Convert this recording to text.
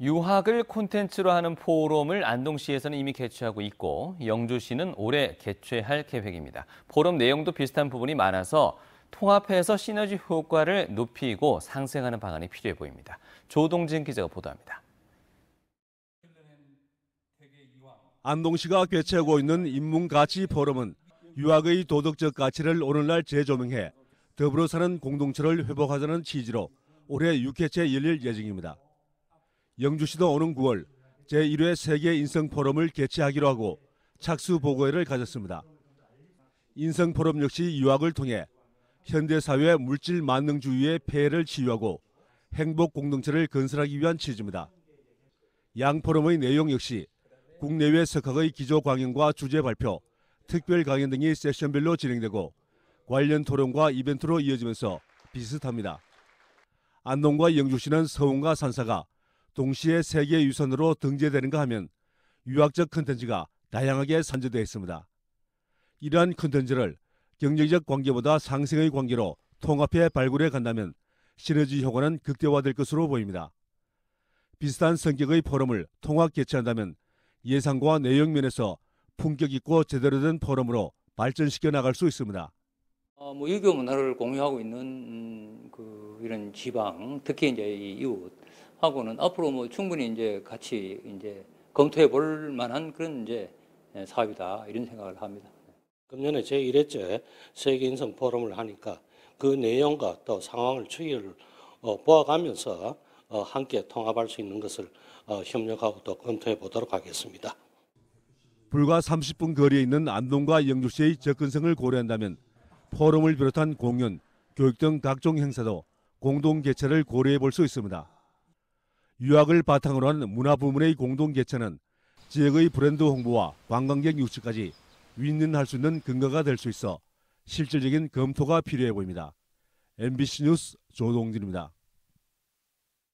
유학을 콘텐츠로 하는 포럼을 안동시에서는 이미 개최하고 있고 영주시는 올해 개최할 계획입니다. 포럼 내용도 비슷한 부분이 많아서 통합해서 시너지 효과를 높이고 상생하는 방안이 필요해 보입니다. 조동진 기자가 보도합니다. 안동시가 개최하고 있는 인문가치 포럼은 유학의 도덕적 가치를 오늘날 재조명해 더불어 사는 공동체를 회복하자는 취지로 올해 6회째 열릴 예정입니다. 영주시도 오는 9월 제1회 세계 인성 포럼을 개최하기로 하고 착수 보고회를 가졌습니다. 인성 포럼 역시 유학을 통해 현대 사회 물질 만능주의의 폐해를 치유하고 행복 공동체를 건설하기 위한 취지입니다. 양 포럼의 내용 역시 국내외 석학의 기조 강연과 주제 발표, 특별 강연 등이 세션별로 진행되고 관련 토론과 이벤트로 이어지면서 비슷합니다. 안동과 영주시는 서울과 산사가 동시에 세계유산으로 등재되는가 하면 유학적 컨텐츠가 다양하게 선재되어 있습니다. 이러한 컨텐츠를 경쟁적 관계보다 상생의 관계로 통합해 발굴해 간다면 시너지 효과는 극대화될 것으로 보입니다. 비슷한 성격의 포럼을 통합 개최한다면 예상과 내용 면에서 품격 있고 제대로 된 포럼으로 발전시켜 나갈 수 있습니다. 어, 뭐 유교 문화를 공유하고 있는 음, 그 이런 지방, 특히 이제 이웃 하고는 앞으로 뭐 충분히 이제 같이 이제 검토해 볼 만한 그런 이제 예, 사업이다 이런 생각을 합니다. 금년에 제1회째 세계인성 포럼을 하니까 그 내용과 또 상황을 추이를 어, 보아가면서 어, 함께 통합할 수 있는 것을 어, 협력하고 또 검토해 보도록 하겠습니다. 불과 30분 거리에 있는 안동과 영주시의 접근성을 고려한다면 포럼을 비롯한 공연, 교육 등 각종 행사도 공동 개최를 고려해 볼 수 있습니다. 유학을 바탕으로 한 문화 부문의 공동 개최는 지역의 브랜드 홍보와 관광객 유치까지 윈윈할 수 있는 근거가 될 수 있어 실질적인 검토가 필요해 보입니다. MBC 뉴스 조동진입니다.